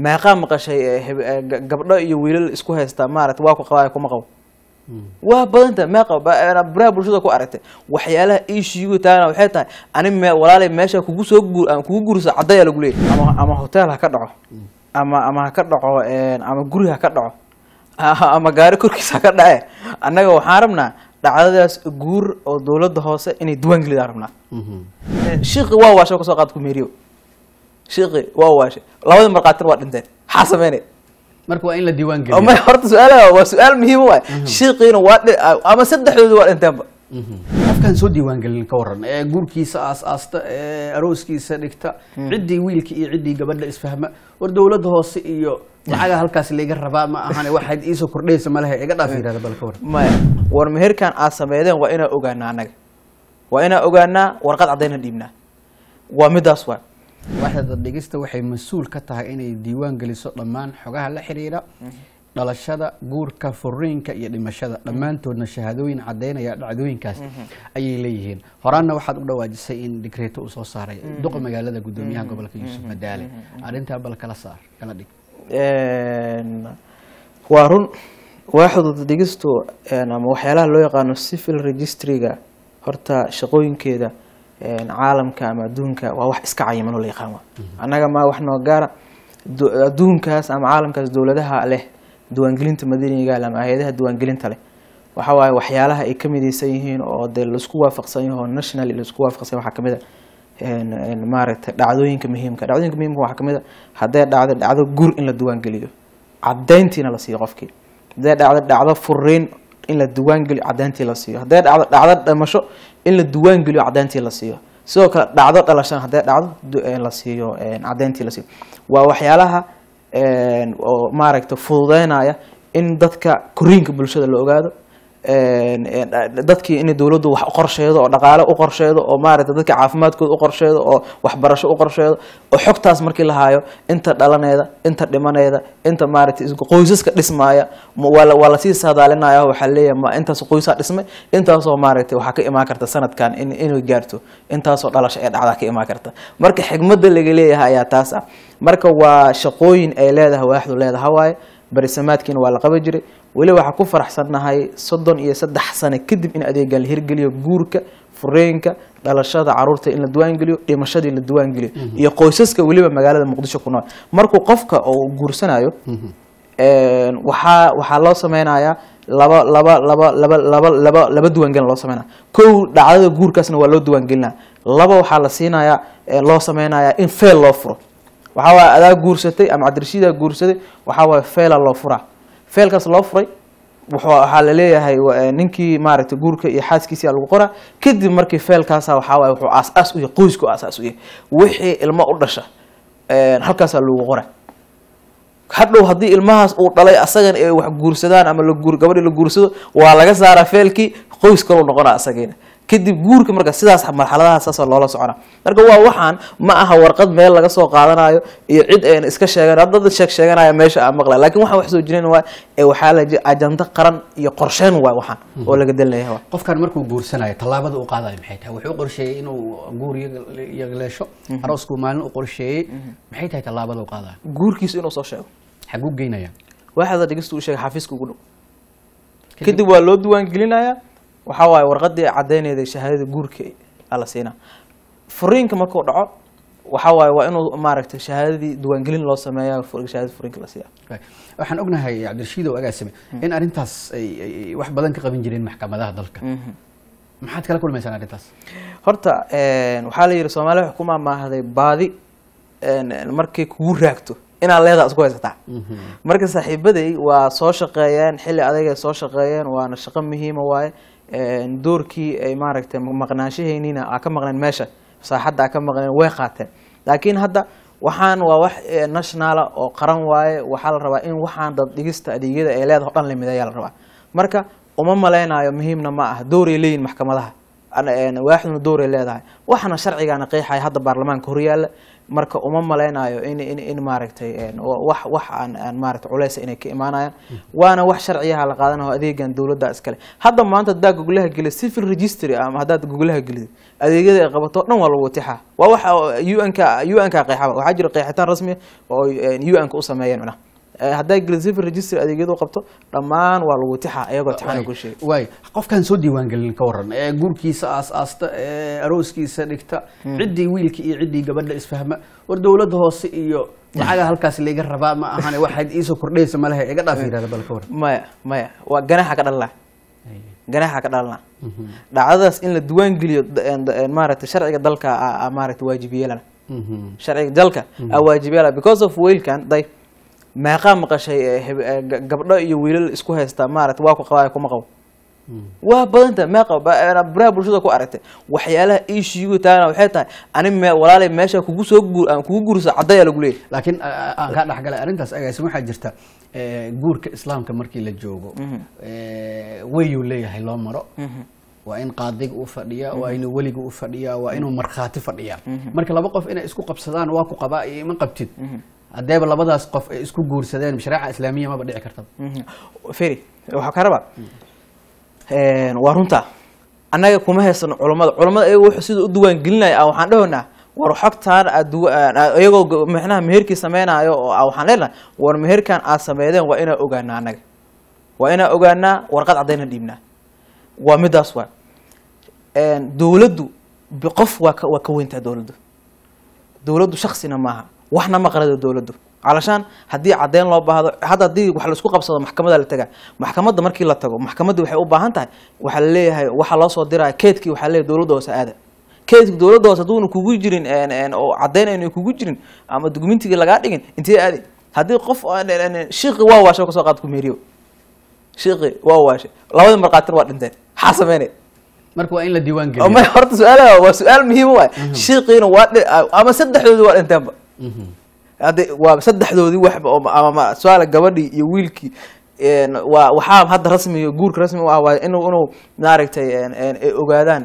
meeqaa maqashay eh, eh, gabdho iyo wiilal isku haysta maarata waa ku qabaayo kuma qabo hmm. waa badanta meeqa eh, bulshada ku aragtay waxyaalaha iishiigu taagana waxay tahay ani me walaalay meesha kugu soo ah, kugu guriso caddayaa lagu leeyahy ama ama hotel ha ka dhaco hmm. ama ama ha ka dhaco ama guri ha ka dhaco ama gaari korkiisa ha ka dhace annaga waxaan rabnaa dhacdadaas guur oo dowladda hoose inay diwaan gelidaan rabnaa hmm. shiiqi waa waasha kasoo qaad kumeriyo shiikii waa waashay labadii markhaatina waa dhinteen maxaa sameynay marka waa in la diiwaan geliyo oh, ma horta su'aal waa su'aal muhiim waay mhm. shiiqiina waa ah, ama saddexdoodu waa dhinteenba qofkaan mhm. soo diiwaan ka waran ee guurkiisa aas-aasta ee arooskiisa dhigta hmm. ciddii wiilka iyo ciddii gabadha isfahma war dowladda hoose iyo lacaga halkaas layga rabaa ma ahane waxayd iisoo kordhaysa ma iga dhaaf yirahda bal ka waran maya war meherkan aad sameedeen waa inaa ogaanaa annaga waa inaa ogaanaa warqad caddayna dhiibnaa waa midaas waay waaxda dhigista waxay mas-uul ka tahay inay diiwaan geliso dhammaan xogaha la xiriira dhalashada guurka furiinka iyo dhimashada dhammaantoodna shahaadooyin cadaynaya dhacdooyinkaas ayay leeyihiin horaanna waxaad u dhawaajisay in digreeto uu soo saaray duqa magaalada guddoomiyaha gobolka yuusuf madaale arrintaa bal kala saar kala dhig waa run waaxda dhigistu ama waxyaalaha loo yaqaano civil registri-ga horta shaqooyinkeeda caalamka ama adduunka waa wax iska cayiman oo la yaqaan annaga ma wax noo gaara adduunkaas ama caalamkaas dowladaha leh diwaangelinta madaniga ama hay-adaha diiwaangelinta leh waxa waaye waxyaalaha ay ka midaysan yihiin oo dee laisku waafaqsan yaho national laisku waafaqsan waxaa kamid a maaragtay dhacdooyinka muhiimka dhacdooyinka muhiimka waxaa kamid a hadday dhacdo dhacdo gur in la diwaangeliyo cadayntiina la siiyo qofkii hadday dhacdo dhacdo furiin in la diiwaangeliyo cadaantii la siiyo hadday dhacdo dhacdo dhimasho in la diiwaangeliyo cadaantii la siiyo sidoo kale dhacdo dhalashana hadday dhacdo eh, la siiyo eh, cadaantii la siiyo waa waxyaalaha eh, oo maaragta fududeynaya in dadka koriinka bulshada la ogaado dadkii in dowladdu wax uqorsheedo oo dhaqaale u qorsheedo oo maaragta dadka caafimaadkood u oo waxbarasho u oo xogtaas markii la haayo inta dhalaneeda inta dhimaneeda inta maaragta qoysaska dhismaaya waa lasii saadaalinaya waxaa leeyahay ma intaasoo qoysaa dhismay intaasoo maaragta waxaa ka imaan karta sanadkan inay gaarto intaasoo dhalasho ee dhacdaa ka imaan karta marka xigmadda laga leeyahay ayaa taas ah marka waa shaqooyin ay leedahay waaxdu leedahay waaye barisamaadkiina waa la qaban jiray weli waxaa ku faraxsannahay soddon iyo saddex sano kadib in adeegan la hirgeliyo guurka fureenka dhalashada caruurta in la diwaangeliyo dhimashada in la diwaangeliyo mhm. iyo qoysaska weliba magaalada muqdisho ku nool markuu qofka oo guursanayo mhm. waxaa waxaa loo sameynayaa laba laba laba laba laba laba laba diwangelin loo sameynaya kow dhacdada guurkaasna waa loo diiwaangelinaya laba waxaa la siinayaa loo sameynayaa in feel loo furo waxaawaay adaa guursatay ama cabdirashiidaa guursaday waxaawaaye feela loo furaa feelkaas loo furay waxaa laleeyahay eh, ninkii maaragtay guurka iyo xaaskiisia lagu qoraa kadib markii feelkaasa waxaawaaye wuxuu aas u yahy qoysku aas u yahay wixii ilmo u dhasha eh, halkaasaa loogu qora hadhow haddii ilmahaas uu dhalay asagan ay wax guursadaan ama laguur gabadhi la guursado waa laga saaraa feelkii qoys kalou noqonaa asagayna kadib guurka marka sidaas marxaladahaas loola socona marka waa waxaan ma aha warqad meel laga soo qaadanayo iyo cid ayna iska sheeganayo dad sheeg sheeganaya meesha aan maqlay lakin waxaan wax soo jireen waa ee waxaa la jira qaran iyo qorsheyn waa waxaan oo laga dalinayaa qofkan markuu guursanayo tallaabada u qaadayo maxay tahay wuxuu qorsheeyey inuu guur yagleesho mhm. aroosku maalin u qorsheeyey mhm. maxay tahay tallaabada u qaadayo guurkiisu inuu soo sheego xaguu geynaya waaxda dhegista u sheega xafiiska ugu dhow kadib waa loo diiwaan gelinayaa waxaa waaye warqadii caddaynayda shahaadada guurka ala siinaa furiinka markuu dhaco waxaa waaye waa inuu maaragtay shahaadadii diiwaangelin loo sameeya shahaadada furiinka la siiya waxaan ognahay cabdirashiid oo agaasime mm-hmm. in arrintaas ay wax badan ka qaban jireen maxkamadaha dalka mm-hmm. maxaad kala kulmaysaan arrintaas horta waxaa la yidhi soomaaliya waxay ku baadi markay kugu raagto inaad leedaa isku haysataa mm-hmm. marka saaxiibaday waa soo shaqeeyeen xilli adayga soo shaqeeyeen waana shaqo muhiima waaye doorkii ay maaragtay maqnaanshaheyniina a ka maqneen meesha fasaaxadda a ka maqneen way qaateen laakiin hadda waxaan waa wax nationala ah oo qaran waaye waxaa la rabaa in waxaan dad dhigista adeegyada ay leedaho dhan lamid ayaa la rabaa marka uma malaynayo muhiimna ma aha dooray leeyihin maxkamadaha waaxduna dooray leedahay waxaana sharcigaana qeexaya hadda baarlamaanka horyaalla marka uma malaynayo in in in maaragtay wax wax aan aan maaragtay culays inay ka imaanayaan waana wax sharciyaha la qaadanayo adeegan dawladda iskale hadda maanta haddaa gogolaha geliya civil registry ama haddaad gogolaha gelid adeegyada ay qabato dhan waa lagu watixaa waa waxa u n ka u ka qeexaba waxaa jira qeexitaan rasmiya ah oo u n ka u sameeyeen macnaha Eh, hadday civil registry adeegyadu qabto dhammaan waa lagu tixa iyagoo tixaana ku sheegay waay qofkaan soo diiwaangelin ka waran ee guurkiisa aas-aasta ee arooskiisa dhigta hmm. ciddii wiilka iyo ciddii gabadha isfahma war dowladda hoose iyo hmm. lacaga halkaas laiga rabaa ma ahane waxayd iisoo kordhaysa ma iga dhaaf hmm. yirahda bal ka waran maya maya waa ganaaxa ka dhalnaa ganaaxa ka dhalnaa mhm. dhacdadaas in la diiwaangeliyo maaragtay sharciga dalka maaragtay waajibiyeelana mhm. sharciga dalka a mhm. waajibiyeela because of weylkan day meeqaa maqashay eh, eh, gabdho iyo wiilal isku haysta maarata waa ku qabaayo kuma qabo hmm. waa badanta meeqabaraha eh, bulshada ku aragtay waxyaalaha iishiigu taagana waxay tahay ani me walaalay meesha kugu soo kugu guursa cadaya lagu leeyahy laakiin aan kaa dhexgalay arrintaas agaasin waxaa jirta guurka islaamka markii la joogo mhm. weyuu leeyahay loo maro mhm. waa in qaadiga mhm. u fadhiya waa inuu weliga u fadhiyaa waa inuu markhaati fadhiyaa marka laba qof inay isku qabsadaan waa ku qabaa iyo ima qabtid haddeeba labadaas qof ay isku guursadeen shareeca islaamiya maba dhici kartaa mm-hmm. ferry waxaa ka waa runta annaga kuma haysano culammada culammada ayago wuxuu sida u duwaan gelinaya ah, waxaan dhahoynaa war xogtaan aadiyagoo manaha meherkii sameynayo ah, waxaan leenahay war meherkan aad sameydeen waa inaa ogaanaa annaga waa inaa ogaanaa warqad caddayna dhiibnaa waa midaas waa dowladdu qof waa ka weyntaa dowladdu dowladdu shaksina maaha waxna maqrada dowladdu calashaan haddii caddeyn loo baahdo hadda haddii wax laisku qabsado maxkamada la tagaa maxkamadda markii la tago maxkamadda waxay u baahan tahay waxaa laleeyahay waxaa loo soo diraya keedkii waxaa leeyahay dowladda hoose aada keedki dowladda hoose hadduuna kugu jirin oo caddeyn ayna kugu jirin ama dugmintigii lagaa dhigin intee aadi haddii qof shiiqi waa waasha kasoo qaad kumeriyo shiiqi waa waasha labadii markhaatina waa dhinteen maxaa sameynay marka waa in la diiwaan geliyo oh, horta su-aalaha waa su-aal muhiima ah. waay mhm. shiiqiina waa ama saddexdooda waa dhinteenba hadda waa saddexdoodii waxba ama su-aala gabadhii iyo wiilkii wa waxaa hadda rasmi guurka rasmi u ah waa inu inuu maaragtay ay ogaadaan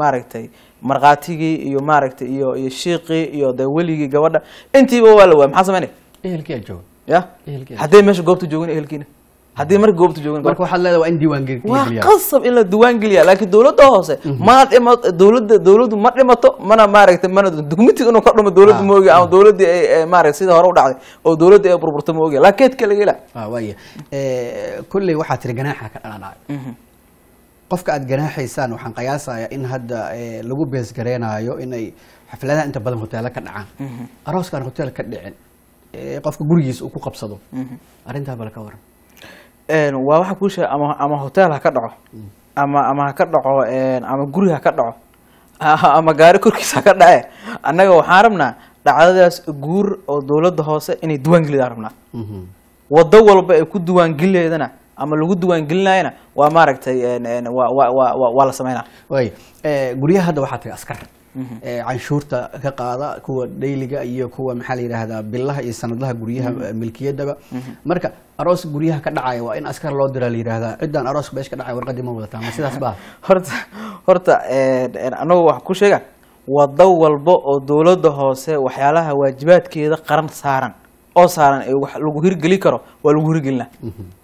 maaragtay markhaatigii iyo maaragtay iyo iyo shiiqii iyo de weligii gabadha intiiba waa la waay maxaa sameynaya ehelkii aa jooga ya haddee meesha goobta joogin ehelkiina haddii mar goobta joogin in la diiwaan geliya laakiin dawladda hoose mhm. mana dhima ma dhimato mana maaragtay mana dukumentiga inuu ka dhumo dawladda ah. ma ama dawladdii ay sida hore u oo dawladda ay burburta ma ogi laakeedka laga hela ah, waaya eh, waxaa tiri ganaaxa ka dhalanaayo mhm. qofka aad ganaaxaysaan waxaan qiyaasayaa in hadda eh, lagu beesgareenaayo inay xafladaha inta badan hoteelo ka dhacaan mhm. arooskaan hotel ka dhicin eh, qofka gurigiisa uu ku qabsado arrintaa bal ka waran waa waxa kuu sheeg ama ama hotel ha ka dhaco mm. ama ama ha ka dhaco ama guri ha ka dhaco ama gaari korkiis ha ka dhace annaga waxaan rabnaa dhacdadaas guur oo dowladda hoose inay diiwaangelida rabnaa mhm. waddo walba ay ku diiwaangelidana ama lagu diiwaangelinayana waa maaragtay waa waa la sameynaa guryaha hadda waxaa tagay askar canshuurta ka qaada kuwa dhayliga iyo kuwa maxaa la yidhaahdaa billaha iyo sanadlaha guryaha mm-hmm. milkiyadaba mm-hmm. marka aroos guryaha ka dhacaya waa in askar loo diraa la yidhaahdaa ciddaan aroos beesh ka dhacaya warqadii ma wadataa ma sidaas baa horta horta anagu waxaan ku sheega wado walba oo dowladda hoose waxyaalaha waajibaadkeeda qaran saaran oo saaran ee wax lagu hirgeli karo waa lagu hirgelinaa mm-hmm.